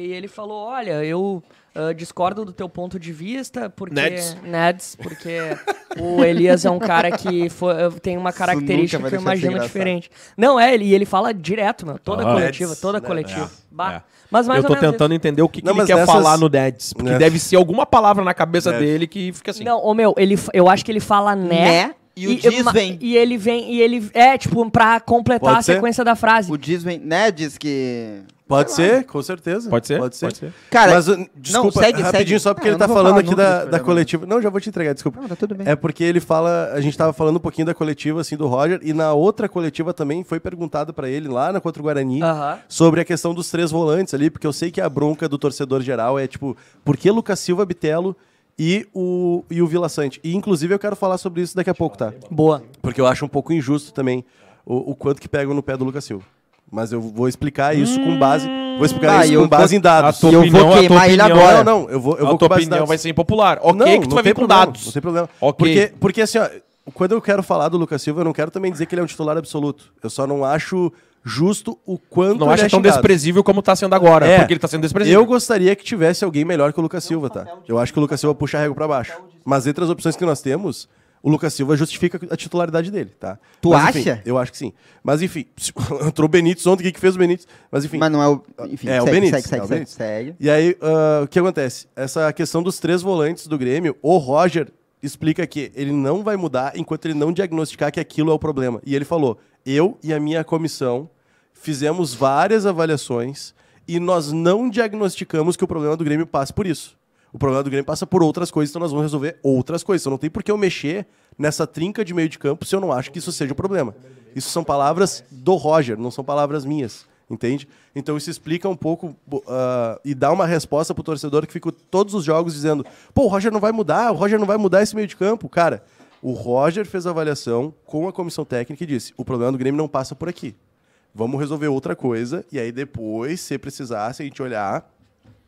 E ele falou: Olha, eu uh, discordo do teu ponto de vista, porque. Neds. Neds, porque o Elias é um cara que foi, tem uma característica que eu imagino diferente. Não, é, ele, e ele fala direto, mano. Toda ah, coletiva, Neds, toda né? coletiva. É, é. Mas mais eu tô tentando isso. entender o que, não, que ele quer falar no Neds. Porque Neds. deve ser alguma palavra na cabeça dele que fica assim. Não, ô meu, ele, eu acho que ele fala né. né? E o diz vem. E ele vem, e ele. É, tipo, pra completar Pode a sequência da frase. O diz vem. Né, diz que. Pode ser, com certeza. Pode ser? Pode ser. Pode ser. Cara, Mas, uh, desculpa, segue, rapidinho, segue. só porque ah, ele tá falando aqui da, da coletiva. Não, já vou te entregar, desculpa. Não, tá tudo bem. É porque ele fala, a gente tava falando um pouquinho da coletiva, assim, do Roger, e na outra coletiva também foi perguntado pra ele, lá na Contra o Guarani, sobre a questão dos três volantes ali, porque eu sei que a bronca do torcedor geral é, tipo, por que Lucas Silva, Bitelo e o, e o Vila Sante? E, inclusive, eu quero falar sobre isso daqui a pouco, tá? Boa. Porque eu acho um pouco injusto também o, o quanto que pegam no pé do Lucas Silva. Mas eu vou explicar isso com base. Vou explicar tá, isso com base em dados. tua opinião eu vou a tua ele opinião- agora. Não, não, eu vou, eu a vou tua com base opinião dados. vai ser impopular. Ok, que tu vai ver com dados. Não dados. tem problema. Ok. Porque, porque assim, ó, quando eu quero falar do Lucas Silva, eu não quero também dizer que ele é um titular absoluto. Eu só não acho justo o quanto Não ele acha é tão desprezível como tá sendo agora, É. porque ele tá sendo desprezível. Eu gostaria que tivesse alguém melhor que o Lucas Silva, tá? Eu acho que o Lucas Silva puxa a régua pra baixo. Mas entre as opções que nós temos, o Lucas Silva justifica a titularidade dele, tá? Tu Mas, enfim, acha? eu acho que sim. Mas enfim, entrou o Benítez ontem, o que, fez o Benítez? Mas enfim. Mas não é o. Ah, enfim, é, segue, o Benítez, segue, segue, é o Benítez. Segue, E aí, uh, o que acontece? Essa questão dos três volantes do Grêmio, o Roger explica que ele não vai mudar enquanto ele não diagnosticar que aquilo é o problema. E ele falou: eu e a minha comissão fizemos várias avaliações e nós não diagnosticamos que o problema do Grêmio passe por isso. O problema do Grêmio passa por outras coisas, então nós vamos resolver outras coisas. Então não tem por que eu mexer nessa trinca de meio de campo se eu não acho que isso seja um problema. Isso são palavras do Roger, não são palavras minhas, entende? Então isso explica um pouco uh, e dá uma resposta pro torcedor que fica todos os jogos dizendo: pô, o Roger não vai mudar, o Roger não vai mudar esse meio de campo. Cara, o Roger fez a avaliação com a comissão técnica e disse: o problema do Grêmio não passa por aqui. Vamos resolver outra coisa e aí depois, se precisar, se a gente olhar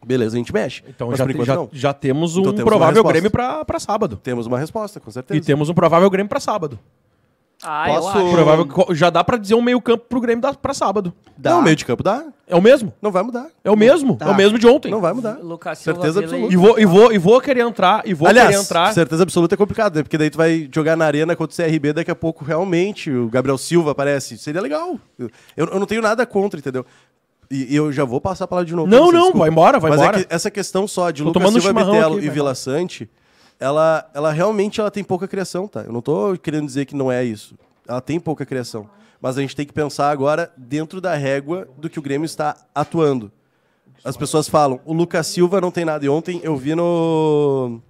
Beleza, a gente mexe. Então já, enquanto, já, já temos então um Então temos provável Grêmio pra, sábado. Temos uma resposta, com certeza. E temos um provável Grêmio pra sábado. Ah, Posso- Provável, já dá pra dizer um meio-campo pro Grêmio da, pra sábado. Dá. Não, meio de campo dá. É o mesmo? Não vai mudar. É o mesmo? Tá. É o tá. mesmo de ontem. Não vai mudar. Lucas Silva Certeza absoluta. E vou, e, vou, e vou querer entrar, e vou querer Aliás, entrar. certeza absoluta é complicado, né? Porque daí tu vai jogar na arena contra o CRB daqui a pouco, realmente, o Gabriel Silva aparece. Seria legal. Eu, eu não tenho nada contra, entendeu? E, eu já vou passar a palavra de novo. Não, não, desculpa. vai embora, vai Mas é embora. É que essa questão só de tô Lucas Silva Betelo aqui, e Vila Sante, ela, ela realmente ela tem pouca criação, tá? Eu não tô querendo dizer que não é isso. Ela tem pouca criação. Mas a gente tem que pensar agora dentro da régua do que o Grêmio está atuando. As pessoas falam, o Lucas Silva não tem nada. E ontem eu vi no.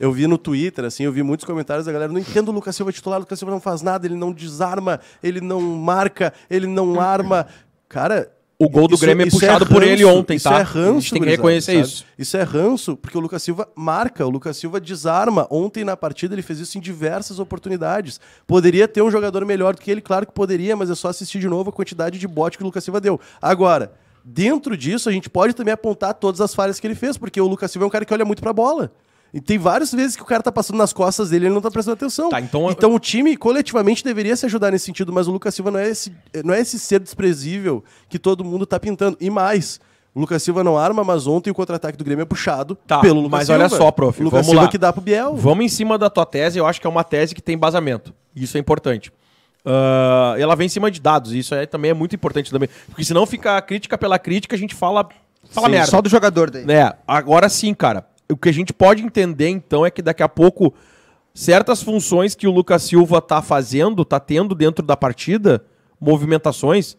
Eu vi no Twitter, assim, eu vi muitos comentários da galera. Não entendo o Lucas Silva titular, o Lucas Silva não faz nada, ele não desarma, ele não marca, ele não arma. Cara, o gol do isso, é- Grêmio é, é puxado é ranço, por ele ontem, isso tá? Isso é ranço, a gente tem que reconhecer sabe? isso. Isso é ranço, porque o Lucas Silva marca, o Lucas Silva desarma. Ontem na partida ele fez isso em diversas oportunidades. Poderia ter um jogador melhor do que ele, claro que poderia, mas é só assistir de novo a quantidade de bote que o Lucas Silva deu. Agora, dentro disso a gente pode também apontar todas as falhas que ele fez, porque o Lucas Silva é um cara que olha muito para a bola. E tem várias vezes que o cara tá passando nas costas dele e ele não tá prestando atenção. Tá, então... então o time coletivamente deveria se ajudar nesse sentido, mas o Lucas Silva não é esse, não é esse ser desprezível que todo mundo tá pintando. E mais, o Lucas Silva não arma, mas ontem o contra-ataque do Grêmio é puxado tá, pelo Lucas mas Silva. Mas olha só, prof. O Lucas Silva lá. que dá pro Biel. Vamos em cima da tua tese, eu acho que é uma tese que tem embasamento. Isso é importante. Uh, ela vem em cima de dados, isso é, também é muito importante também. Porque senão fica crítica pela crítica, a gente fala, fala sim, merda. Só do jogador daí. É, agora sim, cara o que a gente pode entender, então, é que daqui a pouco certas funções que o Lucas Silva tá fazendo, tá tendo dentro da partida, movimentações,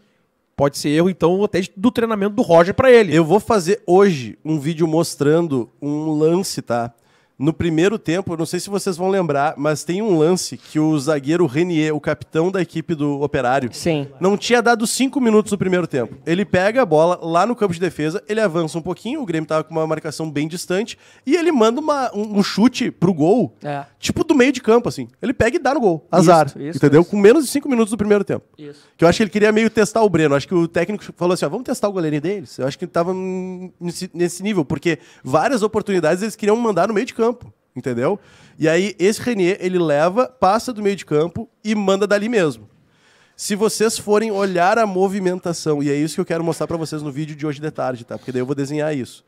pode ser erro, então, até do treinamento do Roger para ele. Eu vou fazer hoje um vídeo mostrando um lance, tá? No primeiro tempo, não sei se vocês vão lembrar, mas tem um lance que o zagueiro Renier, o capitão da equipe do Operário, Sim. não tinha dado cinco minutos no primeiro tempo. Ele pega a bola lá no campo de defesa, ele avança um pouquinho, o Grêmio tava com uma marcação bem distante, e ele manda uma, um, um chute pro gol, é. tipo do meio de campo, assim. Ele pega e dá no gol. Azar. Isso, isso, entendeu? Isso. Com menos de cinco minutos do primeiro tempo. Isso. Que eu acho que ele queria meio testar o Breno. Acho que o técnico falou assim: ó, vamos testar o goleiro deles. Eu acho que ele tava nesse, nesse nível, porque várias oportunidades eles queriam mandar no meio de campo campo, entendeu? E aí esse Renier, ele leva, passa do meio de campo e manda dali mesmo. Se vocês forem olhar a movimentação, e é isso que eu quero mostrar para vocês no vídeo de hoje de tarde, tá? Porque daí eu vou desenhar isso.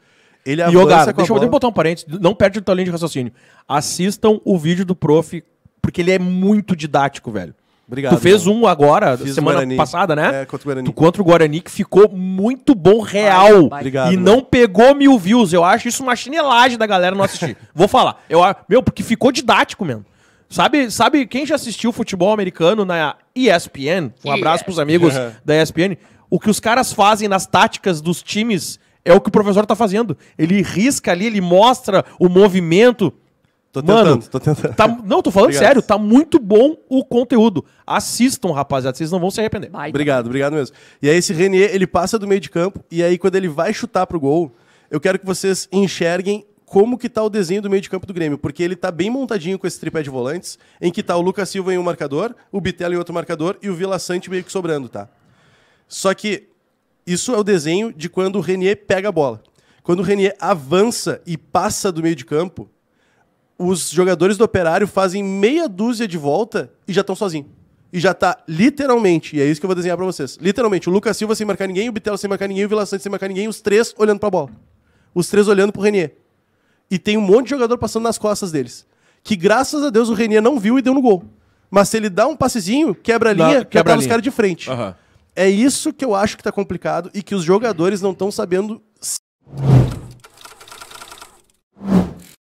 Ele avança Yoga, deixa bola... eu botar um parênteses, não perde o talento de raciocínio. Assistam o vídeo do prof, porque ele é muito didático, velho. Obrigado. Tu fez mano. um agora, Fiz semana passada, né? É, contra o Guarani. Tu contra o Guarani, que ficou muito bom, real. Ai, obrigado. E mano. não pegou mil views. Eu acho isso uma chinelagem da galera não assistir. Vou falar. Eu, meu, porque ficou didático mesmo. Sabe, sabe quem já assistiu futebol americano na ESPN? Um abraço é. pros amigos da ESPN. O que os caras fazem nas táticas dos times é o que o professor tá fazendo. Ele risca ali, ele mostra o movimento. Tô tentando, Mano, tô tentando. Tá, não, tô falando obrigado. sério, tá muito bom o conteúdo. Assistam, rapaziada, vocês não vão se arrepender. Vai. Obrigado, obrigado mesmo. E aí esse Renier, ele passa do meio de campo e aí quando ele vai chutar pro gol, eu quero que vocês enxerguem como que tá o desenho do meio de campo do Grêmio, porque ele tá bem montadinho com esse tripé de volantes, em que tá o Lucas Silva em um marcador, o Bitelo em outro marcador e o Vila Sante meio que sobrando, tá? Só que isso é o desenho de quando o Renier pega a bola. Quando o Renier avança e passa do meio de campo, os jogadores do Operário fazem meia dúzia de volta e já estão sozinhos. E já tá literalmente, e é isso que eu vou desenhar para vocês. Literalmente, o Lucas Silva sem marcar ninguém, o Bitelo sem marcar ninguém, o Vila Santos sem marcar ninguém, os três olhando para a bola. Os três olhando pro Renier. E tem um monte de jogador passando nas costas deles. Que graças a Deus o Renier não viu e deu no gol. Mas se ele dá um passezinho, quebra a linha, quebra já os caras de frente. Uhum. É isso que eu acho que tá complicado e que os jogadores não estão sabendo.